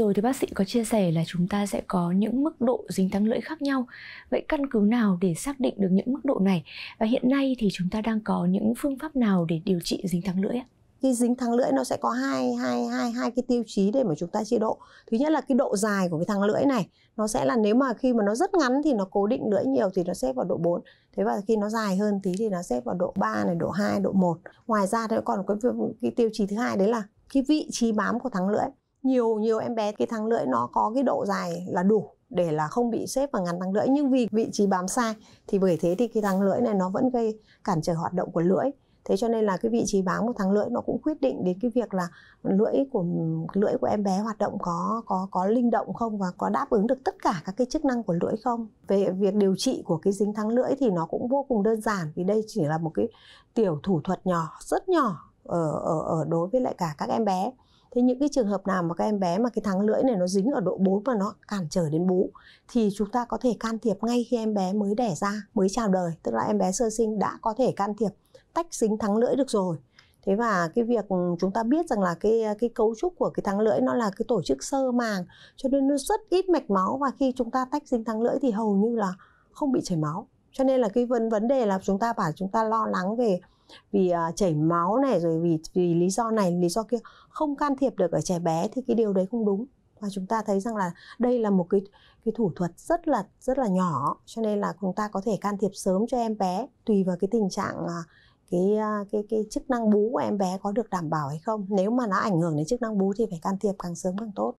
Rồi thì bác sĩ có chia sẻ là chúng ta sẽ có những mức độ dính tắc lưỡi khác nhau. Vậy căn cứ nào để xác định được những mức độ này? Và hiện nay thì chúng ta đang có những phương pháp nào để điều trị dính tắc lưỡi ạ? Khi dính thắng lưỡi nó sẽ có hai, hai, hai, hai cái tiêu chí để mà chúng ta chia độ. Thứ nhất là cái độ dài của cái thắng lưỡi này. Nó sẽ là nếu mà khi mà nó rất ngắn thì nó cố định lưỡi nhiều thì nó xếp vào độ 4. Thế và khi nó dài hơn tí thì nó xếp vào độ 3 này, độ 2, độ 1. Ngoài ra thì còn có cái, cái tiêu chí thứ hai đấy là cái vị trí bám của thắng lưỡi nhiều nhiều em bé cái thang lưỡi nó có cái độ dài là đủ để là không bị xếp vào ngắn thang lưỡi nhưng vì vị trí bám sai thì bởi thế thì cái thang lưỡi này nó vẫn gây cản trở hoạt động của lưỡi thế cho nên là cái vị trí bám của thang lưỡi nó cũng quyết định đến cái việc là lưỡi của lưỡi của em bé hoạt động có có có linh động không và có đáp ứng được tất cả các cái chức năng của lưỡi không về việc điều trị của cái dính thang lưỡi thì nó cũng vô cùng đơn giản vì đây chỉ là một cái tiểu thủ thuật nhỏ rất nhỏ ở ở, ở đối với lại cả các em bé thế những cái trường hợp nào mà các em bé mà cái thắng lưỡi này nó dính ở độ 4 và nó cản trở đến bú thì chúng ta có thể can thiệp ngay khi em bé mới đẻ ra mới chào đời tức là em bé sơ sinh đã có thể can thiệp tách dính thắng lưỡi được rồi thế và cái việc ừ, chúng ta biết rằng là cái à, cái cấu trúc của cái thắng lưỡi nó là cái tổ chức sơ màng cho nên nó rất ít mạch máu và khi chúng ta tách dính thắng lưỡi thì hầu như là không bị chảy máu cho nên là cái vấn vấn đề là chúng ta bảo chúng ta lo lắng về vì uh, chảy máu này rồi vì vì lý do này lý do kia không can thiệp được ở trẻ bé thì cái điều đấy không đúng và chúng ta thấy rằng là đây là một cái cái thủ thuật rất là rất là nhỏ cho nên là chúng ta có thể can thiệp sớm cho em bé tùy vào cái tình trạng à, cái à, cái cái chức năng bú của em bé có được đảm bảo hay không nếu mà nó ảnh hưởng đến chức năng bú thì phải can thiệp càng sớm càng tốt